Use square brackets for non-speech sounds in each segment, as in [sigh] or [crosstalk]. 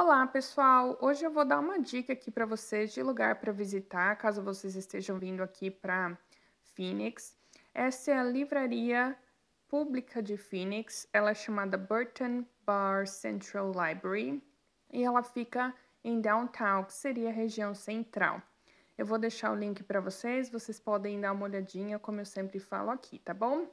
Olá, pessoal! Hoje eu vou dar uma dica aqui para vocês de lugar para visitar, caso vocês estejam vindo aqui para Phoenix. Essa é a livraria pública de Phoenix, ela é chamada Burton Bar Central Library e ela fica em Downtown, que seria a região central. Eu vou deixar o link para vocês, vocês podem dar uma olhadinha, como eu sempre falo aqui, tá bom?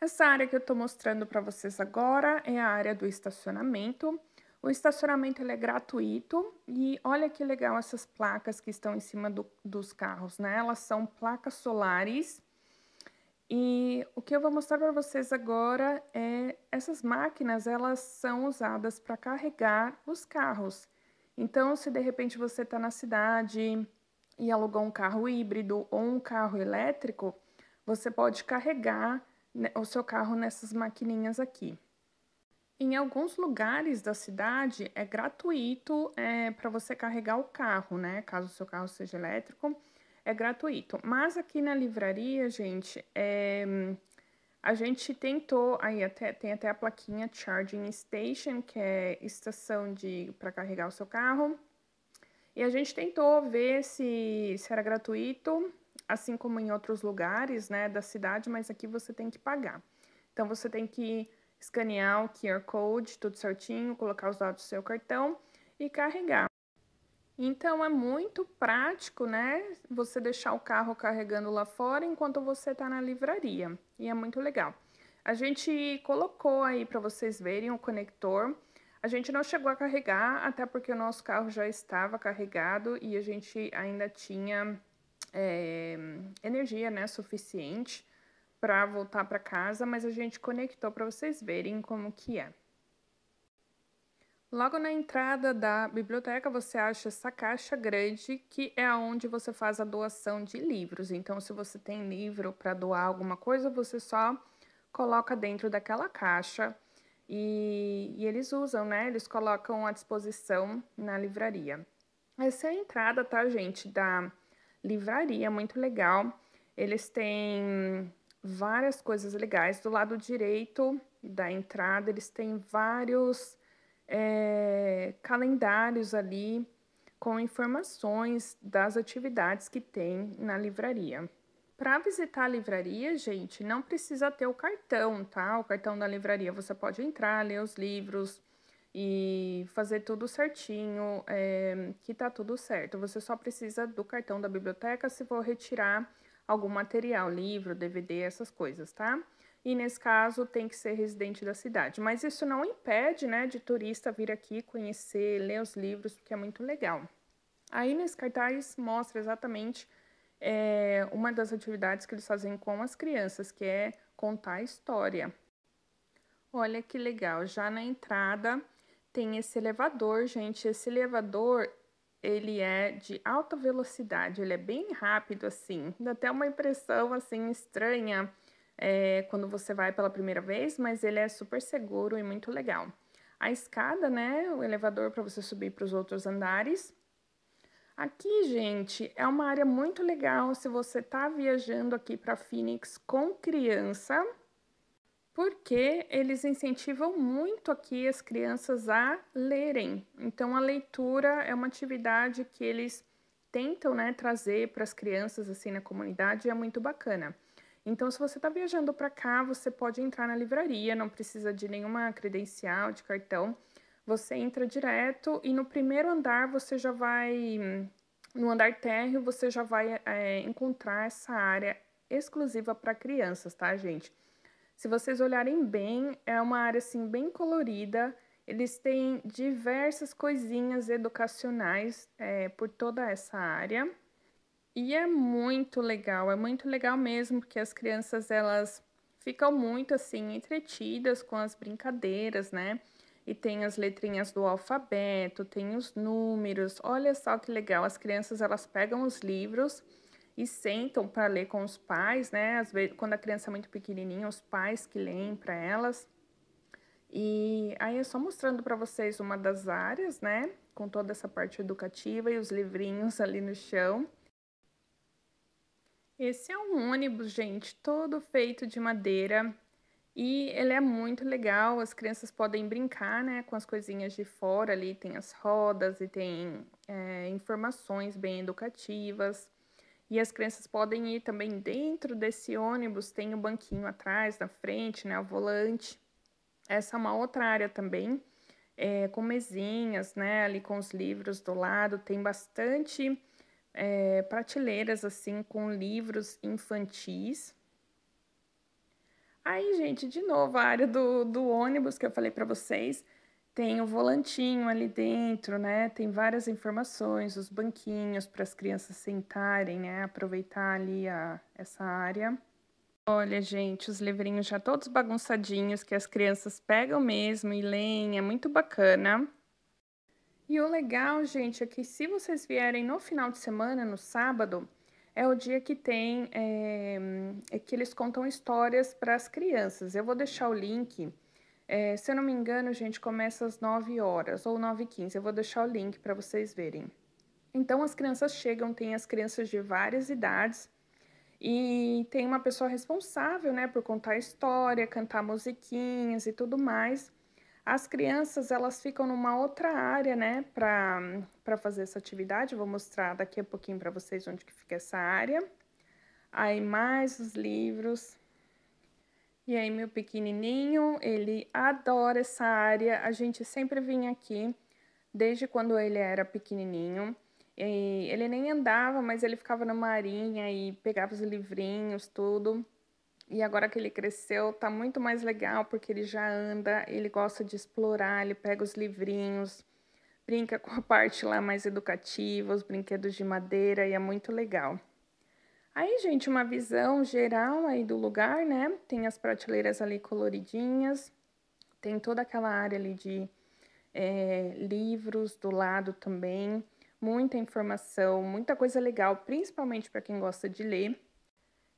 Essa área que eu estou mostrando para vocês agora é a área do estacionamento. O estacionamento é gratuito e olha que legal essas placas que estão em cima do, dos carros, né? Elas são placas solares. E o que eu vou mostrar para vocês agora é essas máquinas, elas são usadas para carregar os carros. Então, se de repente você está na cidade e alugou um carro híbrido ou um carro elétrico, você pode carregar né, o seu carro nessas maquininhas aqui. Em alguns lugares da cidade é gratuito é, para você carregar o carro, né? Caso o seu carro seja elétrico, é gratuito. Mas aqui na livraria, gente, é, a gente tentou, aí até, tem até a plaquinha Charging Station, que é estação de para carregar o seu carro. E a gente tentou ver se, se era gratuito, assim como em outros lugares né, da cidade, mas aqui você tem que pagar. Então você tem que escanear o QR Code, tudo certinho, colocar os dados do seu cartão e carregar. Então é muito prático, né? Você deixar o carro carregando lá fora enquanto você está na livraria. E é muito legal. A gente colocou aí para vocês verem o conector. A gente não chegou a carregar, até porque o nosso carro já estava carregado e a gente ainda tinha é, energia né, suficiente para voltar para casa, mas a gente conectou para vocês verem como que é. Logo na entrada da biblioteca você acha essa caixa grande que é onde você faz a doação de livros. Então, se você tem livro para doar alguma coisa, você só coloca dentro daquela caixa e, e, eles usam, né? Eles colocam à disposição na livraria. Essa é a entrada, tá, gente, da livraria, muito legal. Eles têm várias coisas legais. Do lado direito da entrada, eles têm vários é, calendários ali com informações das atividades que tem na livraria. Para visitar a livraria, gente, não precisa ter o cartão, tá? O cartão da livraria você pode entrar, ler os livros e fazer tudo certinho, é, que tá tudo certo. Você só precisa do cartão da biblioteca se for retirar algum material, livro, DVD, essas coisas, tá? E nesse caso tem que ser residente da cidade. Mas isso não impede, né, de turista vir aqui conhecer, ler os livros, porque é muito legal. Aí nesse cartaz mostra exatamente é, uma das atividades que eles fazem com as crianças, que é contar a história. Olha que legal, já na entrada tem esse elevador, gente. Esse elevador ele é de alta velocidade, ele é bem rápido assim. Dá até uma impressão assim estranha é, quando você vai pela primeira vez, mas ele é super seguro e muito legal. A escada, né, o elevador para você subir para os outros andares. Aqui, gente, é uma área muito legal se você tá viajando aqui para Phoenix com criança porque eles incentivam muito aqui as crianças a lerem. Então, a leitura é uma atividade que eles tentam né, trazer para as crianças assim na comunidade e é muito bacana. Então, se você está viajando para cá, você pode entrar na livraria, não precisa de nenhuma credencial, de cartão. Você entra direto e no primeiro andar você já vai, no andar térreo, você já vai é, encontrar essa área exclusiva para crianças, tá, gente? Se vocês olharem bem, é uma área assim bem colorida. Eles têm diversas coisinhas educacionais é, por toda essa área. E é muito legal, é muito legal mesmo, porque as crianças elas ficam muito assim entretidas com as brincadeiras, né? E tem as letrinhas do alfabeto, tem os números. Olha só que legal, as crianças elas pegam os livros e sentam para ler com os pais, né? Às vezes, quando a criança é muito pequenininha, os pais que leem para elas. E aí é só mostrando para vocês uma das áreas, né? Com toda essa parte educativa e os livrinhos [laughs] ali no chão. Esse é um ônibus, gente, todo feito de madeira e ele é muito legal. As crianças podem brincar, né, com as coisinhas de fora ali. Tem as rodas e tem é, informações bem educativas. E as crianças podem ir também dentro desse ônibus, tem o banquinho atrás, na frente, né, o volante. Essa é uma outra área também, é, com mesinhas, né, ali com os livros do lado, tem bastante é, prateleiras, assim, com livros infantis. Aí, gente, de novo, a área do, do ônibus que eu falei para vocês, tem o volantinho ali dentro, né? Tem várias informações, os banquinhos para as crianças sentarem, né? Aproveitar ali a, essa área. Olha, gente, os livrinhos já todos bagunçadinhos que as crianças pegam mesmo e leem, é muito bacana. E o legal, gente, é que se vocês vierem no final de semana, no sábado, é o dia que tem, é, é que eles contam histórias para as crianças. Eu vou deixar o link é, se eu não me engano, gente, começa às 9 horas ou 9 e 15. Eu vou deixar o link para vocês verem. Então, as crianças chegam, tem as crianças de várias idades e tem uma pessoa responsável, né, por contar história, cantar musiquinhas e tudo mais. As crianças, elas ficam numa outra área, né, para fazer essa atividade. Eu vou mostrar daqui a pouquinho para vocês onde que fica essa área. Aí mais os livros, e aí, meu pequenininho, ele adora essa área. A gente sempre vinha aqui, desde quando ele era pequenininho. E ele nem andava, mas ele ficava na marinha e pegava os livrinhos, tudo. E agora que ele cresceu, tá muito mais legal, porque ele já anda, ele gosta de explorar, ele pega os livrinhos, brinca com a [laughs] parte lá mais educativa, os brinquedos de madeira, e é muito legal. Aí, gente, uma visão geral aí do lugar, né? Tem as prateleiras ali coloridinhas, tem toda aquela área ali de é, livros do lado também, muita informação, muita coisa legal, principalmente para quem gosta de ler.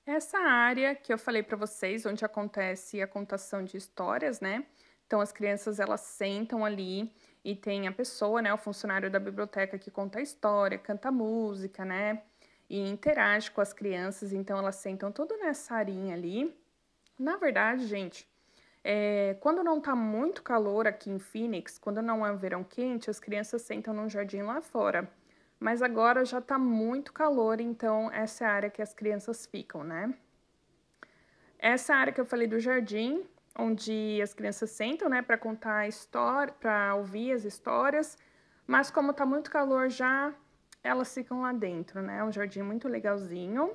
Essa área que eu falei para vocês, onde acontece a contação de histórias, né? Então as crianças elas sentam ali e tem a pessoa, né, o funcionário da biblioteca que conta a história, canta música, né? e interage com as crianças, então elas sentam tudo nessa arinha ali. Na verdade, gente, é, quando não tá muito calor aqui em Phoenix, quando não é um verão quente, as crianças sentam num jardim lá fora. Mas agora já tá muito calor, então essa é a área que as crianças ficam, né? Essa é área que eu falei do jardim, onde as crianças sentam, né, para contar a história, para ouvir as histórias, mas como tá muito calor já, elas ficam lá dentro, né? É um jardim muito legalzinho.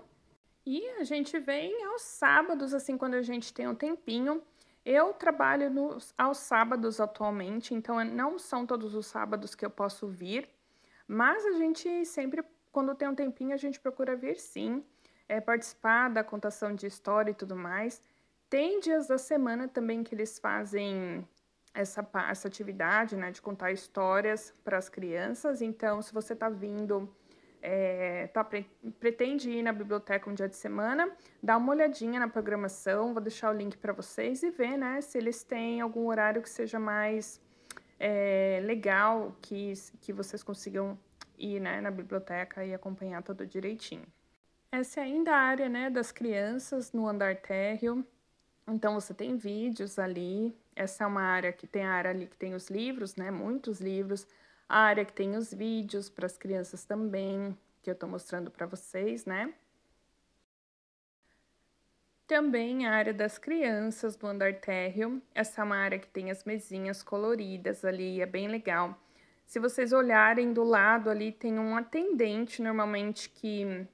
E a gente vem aos sábados, assim, quando a gente tem um tempinho. Eu trabalho nos, aos sábados atualmente, então eh, não são todos os sábados que eu posso vir, mas a gente sempre, quando tem um tempinho, a gente procura vir sim, é, participar da contação de história e tudo mais. Tem dias da semana também que eles fazem essa, essa atividade né, de contar histórias para as crianças. Então, se você está vindo, é, tá, pre, pretende ir na biblioteca um dia de semana, dá uma olhadinha na programação, vou deixar o link para vocês e ver né, se eles têm algum horário que seja mais é, legal, que, que vocês consigam ir né, na biblioteca e acompanhar tudo direitinho. Essa é ainda a área né, das crianças no andar térreo então você tem vídeos ali. Essa é uma área que tem a área ali que tem os livros, né? Muitos livros. A área que tem os vídeos para as crianças também, que eu estou mostrando para vocês, né? Também a área das crianças do andar térreo. Essa é uma área que tem as mesinhas coloridas ali, é bem legal. Se vocês olharem do lado ali, tem um atendente normalmente que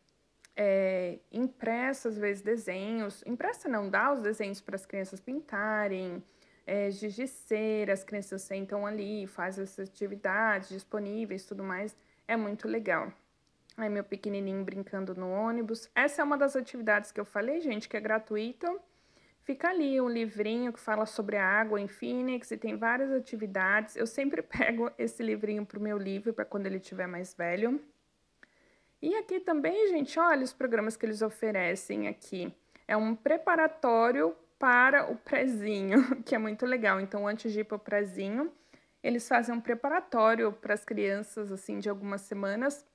é, impressa, às vezes, desenhos. Impressa não, dá os desenhos para as crianças pintarem, é, gigiceira, as crianças sentam ali, fazem as atividades disponíveis tudo mais. É muito legal. Aí é meu pequenininho brincando no ônibus. Essa é uma das atividades que eu falei, gente, que é gratuita. Fica ali um livrinho que fala sobre a água em Phoenix e tem várias atividades. Eu sempre [laughs] pego esse livrinho para o meu livro para quando ele estiver mais velho. E aqui também, gente, olha os programas que eles oferecem aqui. É um preparatório para o prezinho, [laughs] que é muito legal. Então, antes de ir para o prezinho, eles fazem um preparatório para as crianças, assim, de algumas semanas,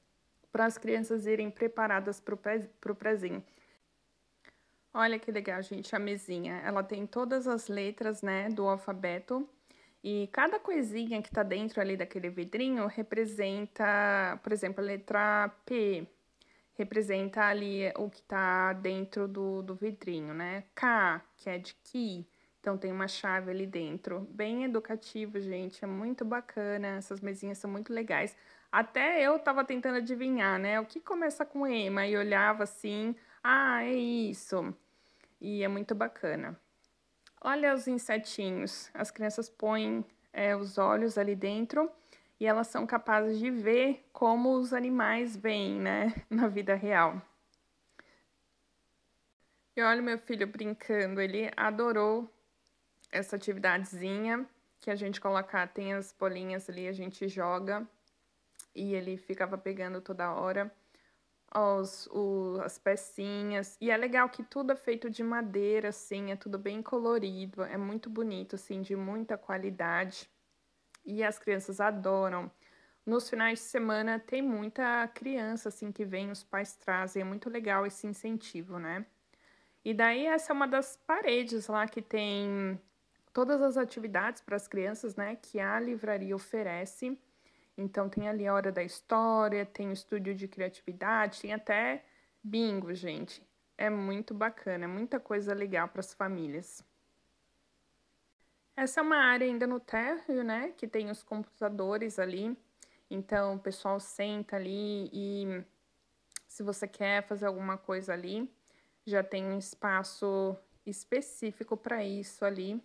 para as crianças irem preparadas para o prezinho. Olha que legal, gente, a mesinha. Ela tem todas as letras, né, do alfabeto e cada coisinha que tá dentro ali daquele vidrinho representa, por exemplo, a letra P representa ali o que tá dentro do, do vidrinho, né? K, que é de key, então tem uma chave ali dentro. Bem educativo, gente, é muito bacana, essas mesinhas são muito legais. Até eu tava tentando adivinhar, né? O que começa com E, mas olhava assim, ah, é isso. E é muito bacana. Olha os insetinhos. As crianças põem é, os olhos ali dentro e elas são capazes de ver como os animais veem, né, [laughs] na vida real. E olha meu filho brincando, ele adorou essa atividadezinha que a gente coloca, tem as bolinhas ali, a gente joga e ele ficava pegando toda hora os, as pecinhas. E é legal que tudo é feito de madeira, assim, é tudo bem colorido, é muito bonito, assim, de muita qualidade. E as crianças adoram. Nos finais de semana tem muita criança, assim, que vem, os pais trazem, é muito legal esse incentivo, né? E daí essa é uma das paredes lá que tem todas as atividades para as crianças, né, que a livraria oferece. Então tem ali a hora da história, tem o estúdio de criatividade, tem até bingo, gente. É muito bacana, é muita coisa legal para as famílias. Essa é uma área ainda no térreo, né, que tem os computadores ali. Então o pessoal senta ali e se você quer fazer alguma coisa ali, já tem um espaço específico para isso ali.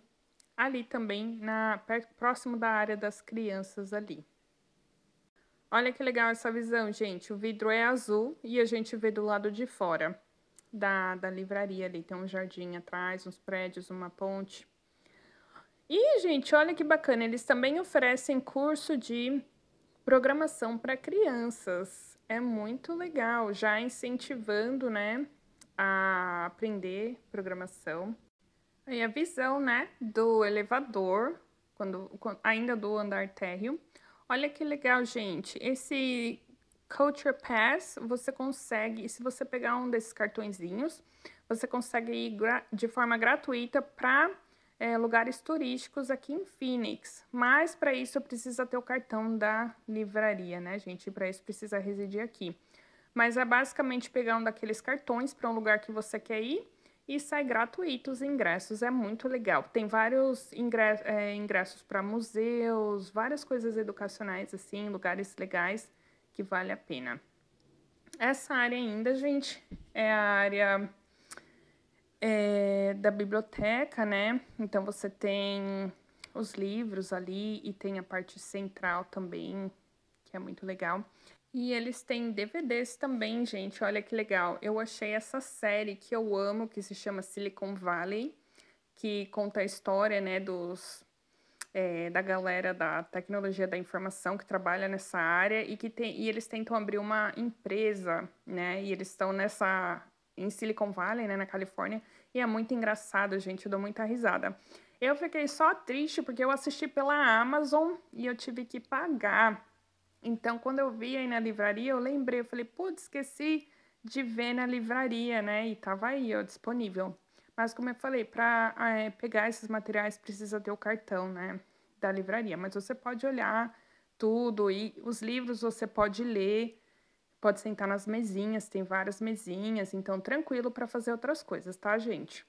Ali também na perto, próximo da área das crianças ali. Olha que legal essa visão, gente. O vidro é azul e a gente vê do lado de fora da, da livraria ali. Tem um jardim atrás, uns prédios, uma ponte. E, gente, olha que bacana, eles também oferecem curso de programação para crianças. É muito legal, já incentivando, né, a aprender programação. Aí a visão, né, do elevador, quando, quando ainda do andar térreo, Olha que legal, gente. Esse Culture Pass, você consegue, se você pegar um desses cartõezinhos, você consegue ir de forma gratuita para é, lugares turísticos aqui em Phoenix. Mas para isso precisa ter o cartão da livraria, né, gente? Para isso precisa residir aqui. Mas é basicamente pegar um daqueles cartões para um lugar que você quer ir e sai é gratuito os ingressos, é muito legal. Tem vários ingressos, é, ingressos para museus, várias coisas educacionais assim, lugares legais que vale a pena. Essa área ainda, gente, é a área é, da biblioteca, né? Então você tem os livros ali e tem a parte central também, que é muito legal. E eles têm DVDs também, gente. Olha que legal. Eu achei essa série que eu amo, que se chama Silicon Valley, que conta a história, né, dos é, da galera da tecnologia da informação que trabalha nessa área e que tem, e eles tentam abrir uma empresa, né? E eles estão nessa em Silicon Valley, né, na Califórnia, e é muito engraçado, gente, eu dou muita risada. Eu fiquei só triste porque eu assisti pela Amazon e eu tive que pagar então, quando eu vi aí na livraria, eu lembrei, eu falei, putz, esqueci de ver na livraria, né? E tava aí, ó, disponível. Mas como eu falei, para é, pegar esses materiais precisa ter o cartão, né? Da livraria. Mas você pode olhar tudo e os livros você pode ler, pode sentar nas mesinhas, tem várias mesinhas, então tranquilo para fazer outras coisas, tá, gente?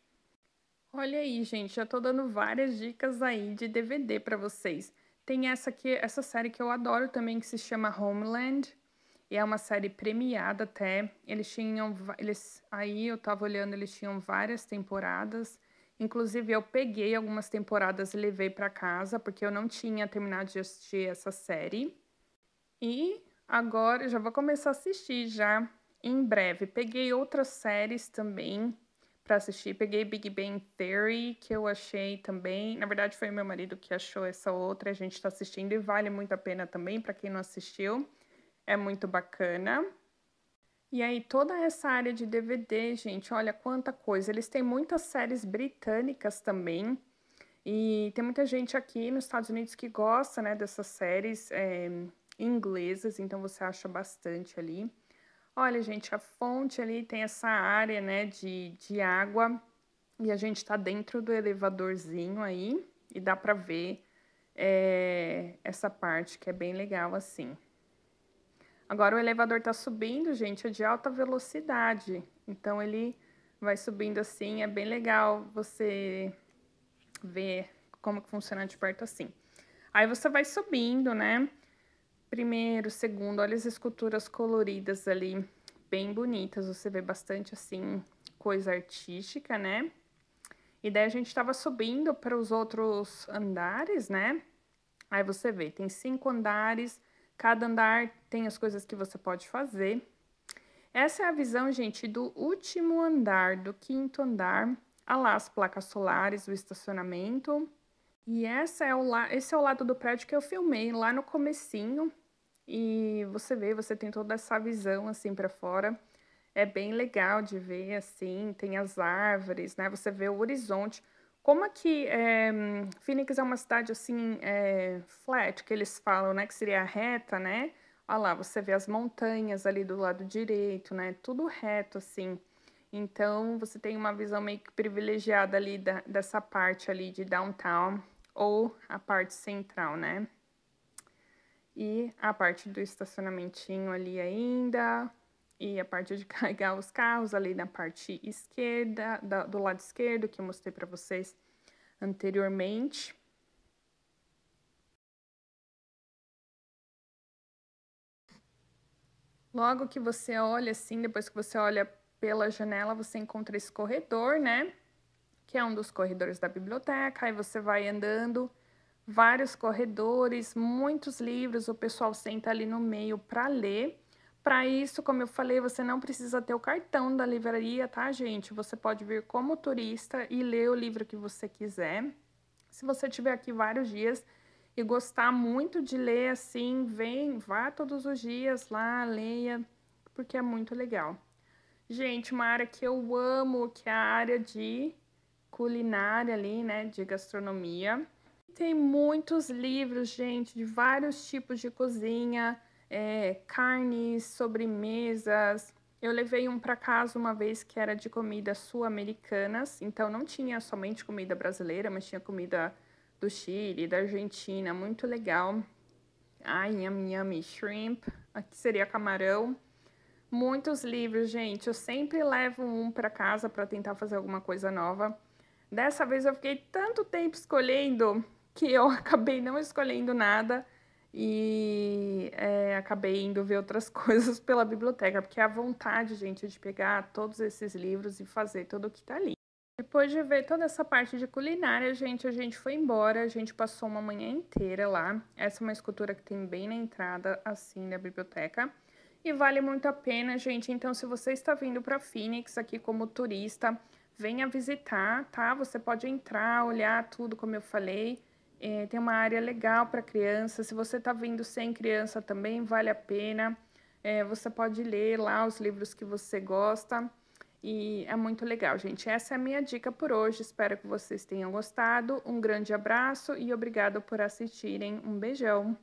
Olha aí, gente, já tô dando várias dicas aí de DVD para vocês. Tem essa aqui, essa série que eu adoro também, que se chama Homeland. E é uma série premiada até. Eles tinham. Eles, aí eu tava olhando, eles tinham várias temporadas. Inclusive, eu peguei algumas temporadas e levei para casa, porque eu não tinha terminado de assistir essa série. E agora já vou começar a assistir já em breve. Peguei outras séries também para assistir. Peguei Big Bang Theory, que eu achei também. Na verdade, foi meu marido que achou essa outra. A gente está assistindo e vale muito a pena também para quem não assistiu. É muito bacana. E aí, toda essa área de DVD, gente, olha quanta coisa. Eles têm muitas séries britânicas também. E tem muita gente aqui nos Estados Unidos que gosta né, dessas séries é, inglesas, então você acha bastante ali. Olha, gente, a fonte ali tem essa área, né, de, de água e a gente está dentro do elevadorzinho aí e dá para ver é, essa parte que é bem legal assim. Agora o elevador está subindo, gente, é de alta velocidade, então ele vai subindo assim, é bem legal você ver como que funciona de perto assim. Aí você vai subindo, né? primeiro, segundo, olha as esculturas coloridas ali, bem bonitas. Você vê bastante assim coisa artística, né? E daí a gente estava subindo para os outros andares, né? Aí você vê, tem cinco andares, cada andar tem as coisas que você pode fazer. Essa é a visão, gente, do último andar, do quinto andar. Olha lá as placas solares, o estacionamento. E essa é o esse é o lado do prédio que eu filmei lá no comecinho. E você vê, você tem toda essa visão assim para fora. É bem legal de ver assim, tem as árvores, né? Você vê o horizonte. Como aqui, é, eh, Phoenix é uma cidade assim, é, flat, que eles falam, né? Que seria reta, né? Olha lá, você vê as montanhas ali do lado direito, né? Tudo reto assim. Então, você tem uma visão meio que privilegiada ali da, dessa parte ali de downtown ou a parte central, né? E a parte do estacionamentinho ali ainda, e a parte de [laughs] carregar os carros ali na parte esquerda, da, do lado esquerdo, que eu mostrei para vocês anteriormente. Logo que você olha assim, depois que você olha pela janela, você encontra esse corredor, né? Que é um dos corredores da biblioteca, aí você vai andando vários corredores, muitos livros, o pessoal senta ali no meio para ler. Para isso, como eu falei, você não precisa ter o cartão da livraria, tá, gente? Você pode vir como turista e ler o livro que você quiser. Se você tiver aqui vários dias e gostar muito de ler assim, vem, vá todos os dias lá, leia, porque é muito legal. Gente, uma área que eu amo, que é a área de culinária ali, né, de gastronomia. Tem muitos livros, gente, de vários tipos de cozinha, é, carnes, sobremesas. Eu levei um para casa uma vez que era de comidas sul-americanas, então não tinha somente comida brasileira, mas tinha comida do Chile, da Argentina, muito legal. Ai, yummy, yummy, shrimp, aqui seria camarão. Muitos livros, gente, eu sempre levo um para casa para tentar fazer alguma coisa nova. Dessa vez eu fiquei tanto tempo escolhendo que eu [laughs] acabei não escolhendo nada e é, acabei indo ver outras [laughs] coisas pela biblioteca, porque a vontade, gente, de pegar todos esses livros e fazer tudo o que tá ali. Depois de ver toda essa parte de culinária, gente, a gente foi embora, a gente passou uma manhã inteira lá. Essa é uma escultura que tem bem na entrada, assim, da biblioteca. E vale muito a pena, gente. Então, se você está vindo para Phoenix aqui como turista, venha visitar, tá? Você pode entrar, olhar tudo, como eu falei. É, tem uma área legal para criança. Se você está vindo sem criança também, vale a pena. É, você pode ler lá os livros que você gosta. E é muito legal, gente. Essa é a minha dica por hoje. Espero que vocês tenham gostado. Um grande abraço e obrigado por assistirem. Um beijão.